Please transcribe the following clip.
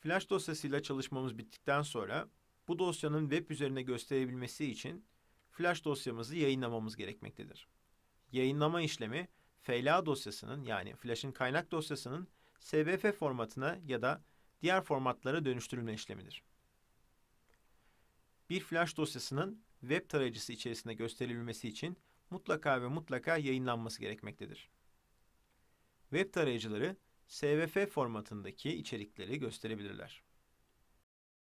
Flash dosyasıyla çalışmamız bittikten sonra bu dosyanın web üzerine gösterebilmesi için flash dosyamızı yayınlamamız gerekmektedir. Yayınlama işlemi FLA dosyasının yani flash'ın kaynak dosyasının SBF formatına ya da diğer formatlara dönüştürülme işlemidir. Bir flash dosyasının web tarayıcısı içerisinde gösterilmesi için mutlaka ve mutlaka yayınlanması gerekmektedir. Web tarayıcıları SVF formatındaki içerikleri gösterebilirler.